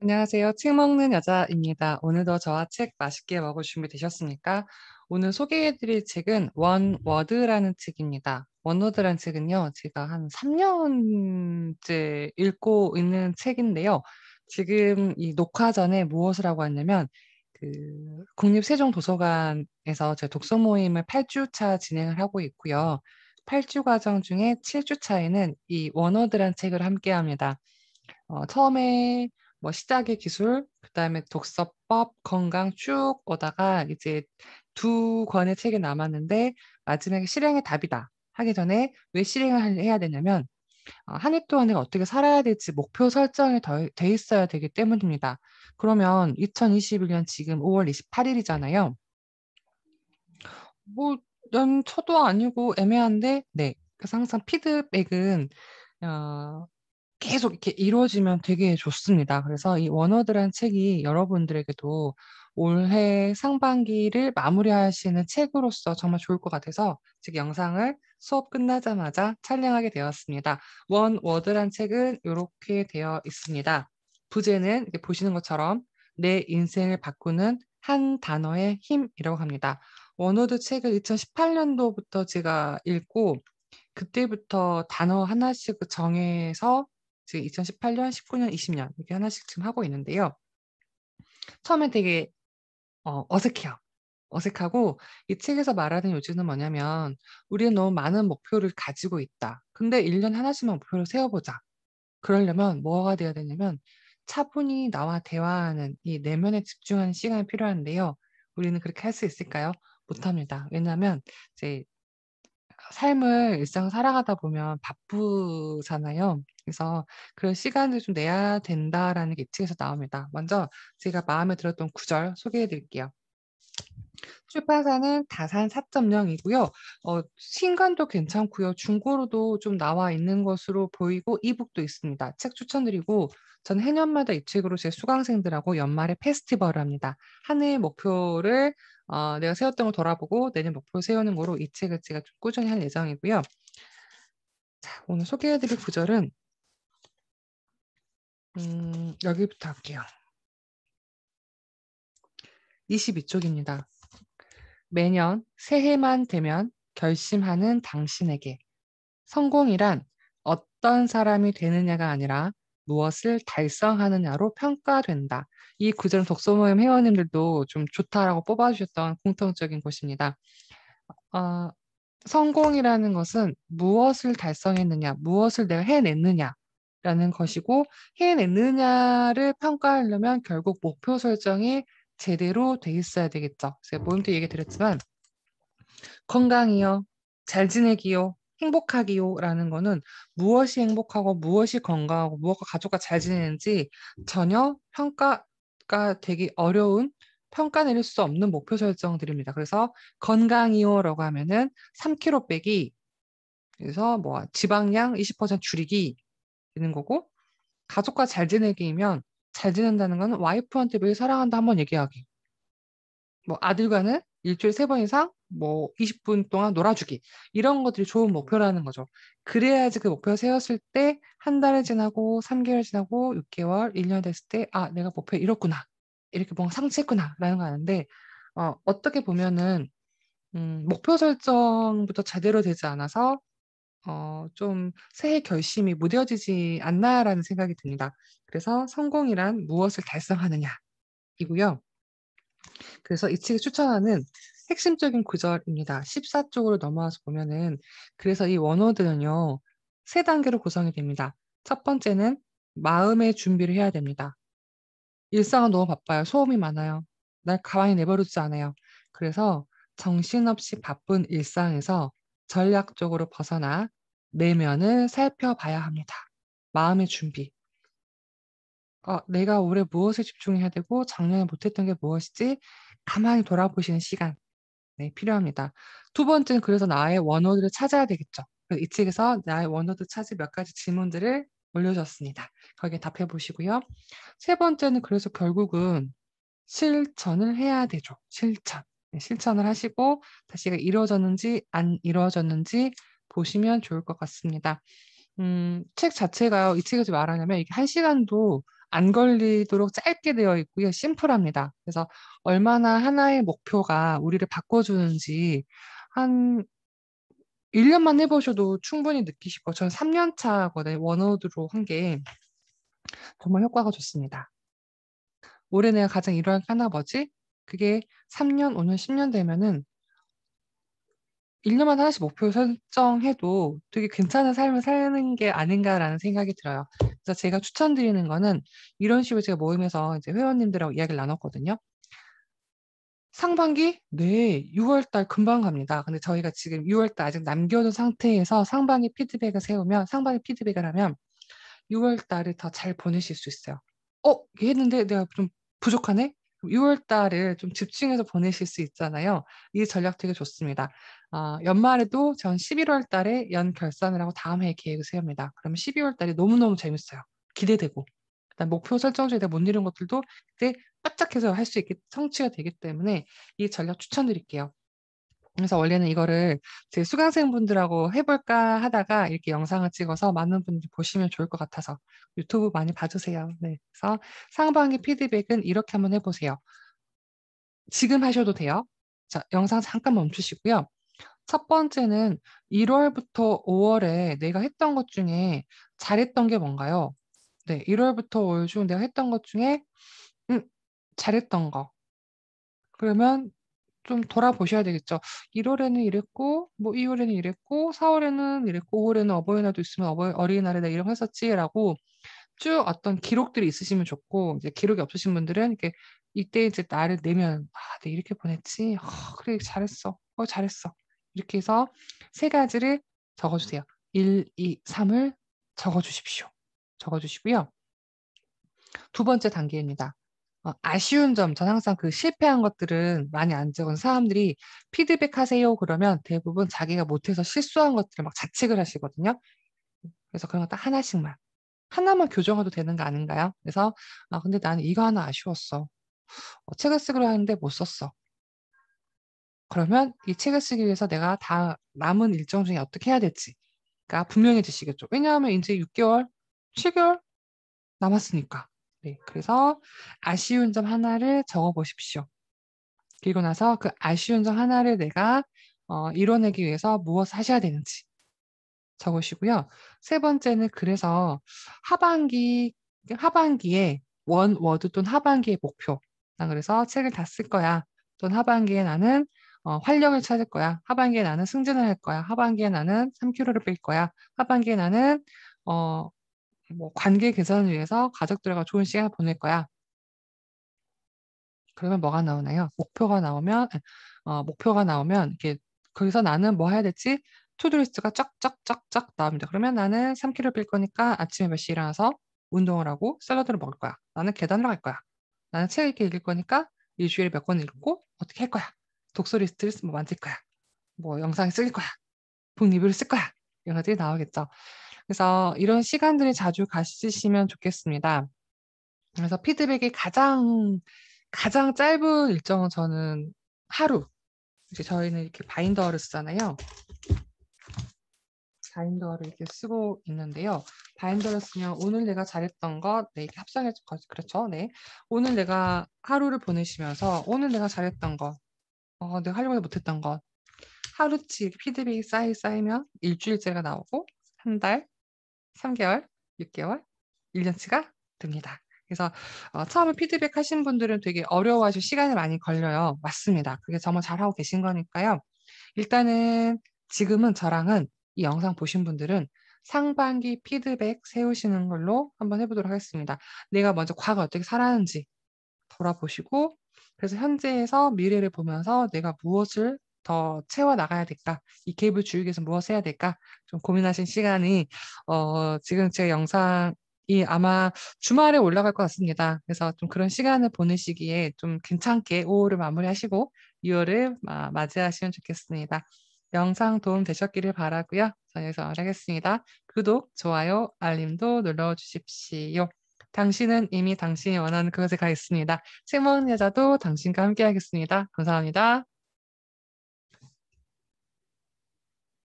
안녕하세요. 책 먹는 여자입니다. 오늘도 저와 책 맛있게 먹을 준비 되셨습니까? 오늘 소개해드릴 책은 원워드라는 책입니다. 원워드라는 책은요, 제가 한 3년째 읽고 있는 책인데요. 지금 이 녹화 전에 무엇을 하고 왔냐면, 그 국립세종도서관에서 제 독서 모임을 8주차 진행을 하고 있고요. 8주 과정 중에 7주차에는 이 원워드란 책을 함께 합니다. 어, 처음에 뭐 시작의 기술, 그다음에 독서법, 건강 쭉 오다가 이제 두 권의 책이 남았는데 마지막에 실행의 답이다 하기 전에 왜 실행을 해야 되냐면 어, 한해 동안에 어떻게 살아야 될지 목표 설정이 돼 있어야 되기 때문입니다. 그러면 2021년 지금 5월 28일이잖아요. 뭐 연초도 아니고 애매한데 네. 그래서 항상 피드백은 어, 계속 이렇게 이루어지면 되게 좋습니다. 그래서 이 원어드란 책이 여러분들에게도 올해 상반기를 마무리하시는 책으로서 정말 좋을 것 같아서 즉 영상을 수업 끝나자마자 촬영하게 되었습니다. 원워드란 책은 이렇게 되어 있습니다. 부제는 보시는 것처럼 내 인생을 바꾸는 한 단어의 힘이라고 합니다. 원워드 책을 2018년도부터 제가 읽고 그때부터 단어 하나씩 정해서 지금 2018년, 19년, 20년 이렇게 하나씩 지금 하고 있는데요. 처음에 되게 어, 어색해요. 어색하고 이 책에서 말하는 요지는 뭐냐면 우리는 너무 많은 목표를 가지고 있다. 근데 1년 하나씩만 목표를 세워보자. 그러려면 뭐가 돼야 되냐면 차분히 나와 대화하는 이 내면에 집중하는 시간이 필요한데요. 우리는 그렇게 할 수 있을까요? 못합니다. 왜냐하면 이제 삶을 일상 살아가다 보면 바쁘잖아요. 그래서 그런 시간을 좀 내야 된다라는 게측에서 나옵니다. 먼저 제가 마음에 들었던 구절 소개해 드릴게요. 출판사는 다산 4.0이고요. 어, 신간도 괜찮고요. 중고로도 좀 나와 있는 것으로 보이고 이북도 있습니다. 책 추천드리고 전 해년마다 이 책으로 제 수강생들하고 연말에 페스티벌을 합니다. 한 해의 목표를 어, 내가 세웠던 걸 돌아보고 내년 목표 세우는 거로 이 책을 제가 좀 꾸준히 할 예정이고요. 자, 오늘 소개해드릴 구절은 음, 여기부터 할게요. 22쪽입니다. 매년 새해만 되면 결심하는 당신에게 성공이란 어떤 사람이 되느냐가 아니라 무엇을 달성하느냐로 평가된다. 이 구절은 독서모임 회원님들도 좀 좋다라고 뽑아주셨던 공통적인 것입니다. 어, 성공이라는 것은 무엇을 달성했느냐, 무엇을 내가 해냈느냐라는 것이고 해냈느냐를 평가하려면 결국 목표 설정이 제대로 돼 있어야 되겠죠. 제가 모임도 얘기 드렸지만 건강이요, 잘 지내기요, 행복하기요라는 거는 무엇이 행복하고 무엇이 건강하고 무엇과 가족과 잘 지내는지 전혀 평가가 되기 어려운 평가 내릴 수 없는 목표 설정들입니다. 그래서 건강이요라고 하면은 3kg 빼기 그래서 뭐 지방량 20% 줄이기 되는 거고 가족과 잘지내기면 잘 지낸다는 건 와이프한테 매일 사랑한다 한 번 얘기하기. 뭐 아들과는 일주일 세 번 이상 뭐 20분 동안 놀아주기 이런 것들이 좋은 목표라는 거죠. 그래야지 그 목표 세웠을 때 한달이 지나고 3개월 지나고 6개월, 1년 됐을 때아 내가 목표 이렇구나 이렇게 뭔가 상치했구나라는 거 아는데 어, 어떻게 보면은 음, 목표 설정부터 제대로 되지 않아서 어, 좀 새해 결심이 무뎌지지 않나라는 생각이 듭니다. 그래서 성공이란 무엇을 달성하느냐이고요. 그래서 이 책이 추천하는 핵심적인 구절입니다. 14쪽으로 넘어와서 보면은 그래서 이 원어들은요. 세 단계로 구성이 됩니다. 첫 번째는 마음의 준비를 해야 됩니다. 일상은 너무 바빠요. 소음이 많아요. 날 가만히 내버려두지 않아요. 그래서 정신없이 바쁜 일상에서 전략적으로 벗어나 내면을 살펴봐야 합니다. 마음의 준비. 어, 내가 올해 무엇에 집중해야 되고 작년에 못했던 게 무엇이지? 가만히 돌아보시는 시간 네, 필요합니다. 두 번째는 그래서 나의 원어들을 찾아야 되겠죠. 이 책에서 나의 원어드 찾을 몇 가지 질문들을 올려줬습니다. 거기에 답해 보시고요. 세 번째는 그래서 결국은 실천을 해야 되죠. 실천. 네, 실천을 하시고 다시 이루어졌는지 안 이루어졌는지 보시면 좋을 것 같습니다. 음, 책자체가이 책에서 말하냐면 이게 한 시간도 안 걸리도록 짧게 되어 있고요. 심플합니다. 그래서 얼마나 하나의 목표가 우리를 바꿔주는지 한 1년만 해보셔도 충분히 느끼실 거예요. 저 3년 차거든요. 원어드로 한 게 정말 효과가 좋습니다. 올해 내가 가장 이루어야 할 하나 뭐지? 그게 3년, 5년, 10년 되면은 1년마다 하나씩 목표 설정해도 되게 괜찮은 삶을 사는 게 아닌가라는 생각이 들어요. 그래서 제가 추천드리는 거는 이런 식으로 제가 모임에서 이제 회원님들하고 이야기를 나눴거든요. 상반기? 네, 6월달 금방 갑니다. 근데 저희가 지금 6월달 아직 남겨둔 상태에서 상반기 피드백을 세우면, 상반기 피드백을 하면 6월달을 더 잘 보내실 수 있어요. 어? 이얘 했는데 내가 좀 부족하네? 6월 달을 좀 집중해서 보내실 수 있잖아요. 이 전략 되게 좋습니다. 아, 연말에도 전 11월 달에 연 결산을 하고 다음 해 계획을 세웁니다. 그러면 12월 달이 너무너무 재밌어요. 기대되고. 그다음 목표 설정 중에 내못 이룬 것들도 그때 바짝해서 할 수 있게 성취가 되기 때문에 이 전략 추천드릴게요. 그래서 원래는 이거를 제 수강생분들하고 해볼까 하다가 이렇게 영상을 찍어서 많은 분들이 보시면 좋을 것 같아서 유튜브 많이 봐주세요. 네. 그래서 상반기 피드백은 이렇게 한번 해보세요. 지금 하셔도 돼요. 자, 영상 잠깐 멈추시고요. 첫 번째는 1월부터 5월에 내가 했던 것 중에 잘했던 게 뭔가요? 네, 1월부터 5월 중 내가 했던 것 중에 음, 잘했던 거. 그러면 좀 돌아보셔야 되겠죠. 1월에는 이랬고, 뭐 2월에는 이랬고, 4월에는 이랬고, 5월에는 어버이날도 있으면 어버이, 어린이날에 나 이런 거 했었지라고 쭉 어떤 기록들이 있으시면 좋고, 이제 기록이 없으신 분들은 이렇게 이때 이제 날을 내면, 아, 내 네, 이렇게 보냈지. 아, 그래, 잘했어. 어, 잘했어. 이렇게 해서 세 가지를 적어주세요. 1, 2, 3을 적어주십시오. 적어주시고요. 두 번째 단계입니다. 어, 아쉬운 점, 전 항상 그 실패한 것들은 많이 안 적은 사람들이 피드백 하세요 그러면 대부분 자기가 못해서 실수한 것들을 막 자책을 하시거든요. 그래서 그런 거 딱 하나씩만 하나만 교정해도 되는 거 아닌가요? 그래서 아 근데 나는 이거 하나 아쉬웠어. 어, 책을 쓰기로 하는데 못 썼어. 그러면 이 책을 쓰기 위해서 내가 다 남은 일정 중에 어떻게 해야 될지가 분명해지시겠죠. 왜냐하면 이제 6개월, 7개월 남았으니까. 네, 그래서 아쉬운 점 하나를 적어 보십시오. 그리고 나서 그 아쉬운 점 하나를 내가 어, 이뤄내기 위해서 무엇을 하셔야 되는지 적으시고요. 세 번째는 그래서 하반기, 하반기에 원 워드 또는 하반기의 목표. 난 그래서 책을 다 쓸 거야. 또는 하반기에 나는 어, 활력을 찾을 거야. 하반기에 나는 승진을 할 거야. 하반기에 나는 3kg를 뺄 거야. 하반기에 나는 어, 뭐 관계 개선을 위해서 가족들과 좋은 시간을 보낼 거야. 그러면 뭐가 나오나요? 목표가 나오면 어, 목표가 나오면 이게 거기서 나는 뭐 해야 될지 투두리스트가 쫙쫙쫙쫙 나옵니다. 그러면 나는 3 k g 뺄 거니까 아침에 몇 시에 일어나서 운동을 하고 샐러드를 먹을 거야. 나는 계단을갈 거야. 나는 책 읽기 읽을 거니까 일주일에 몇 권 읽고 어떻게 할 거야. 독서 리스트를 뭐 만들 거야. 뭐 영상에 쓸 거야. 북 리뷰를 쓸 거야. 이런 것들이 나오겠죠. 그래서 이런 시간들을 자주 가시시면 좋겠습니다. 그래서 피드백이 가장 가장 짧은 일정은 저는 하루. 이제 저희는 이렇게 바인더를 쓰잖아요. 바인더를 이렇게 쓰고 있는데요. 바인더를 쓰면 오늘 내가 잘했던 것, 네, 이렇게 합성해 줄 그렇죠. 네. 오늘 내가 하루를 보내시면서 오늘 내가 잘했던 것, 어, 내가 하려고 못했던 것, 하루치 피드백이 쌓이 쌓이면 일주일째가 나오고 한 달, 3개월, 6개월, 1년치가 됩니다 그래서 어, 처음에 피드백 하신 분들은 되게 어려워하시고 시간이 많이 걸려요. 맞습니다. 그게 정말 잘하고 계신 거니까요. 일단은 지금은 저랑은 이 영상 보신 분들은 상반기 피드백 세우시는 걸로 한번 해보도록 하겠습니다. 내가 먼저 과거 어떻게 살았는지 돌아보시고 그래서 현재에서 미래를 보면서 내가 무엇을 더 채워나가야 될까? 이 케이블 주기 위해서 무엇 해야 될까? 좀 고민하신 시간이 어, 지금 제 영상 이 아마 주말에 올라갈 것 같습니다. 그래서 좀 그런 시간을 보내시기에 좀 괜찮게 5월을 마무리하시고 6월을 맞이하시면 좋겠습니다. 영상 도움 되셨기를 바라고요. 저는 여기서 마하겠습니다 구독, 좋아요, 알림도 눌러주십시오. 당신은 이미 당신이 원하는 그것에 가 있습니다. 책먹는 여자도 당신과 함께하겠습니다. 감사합니다.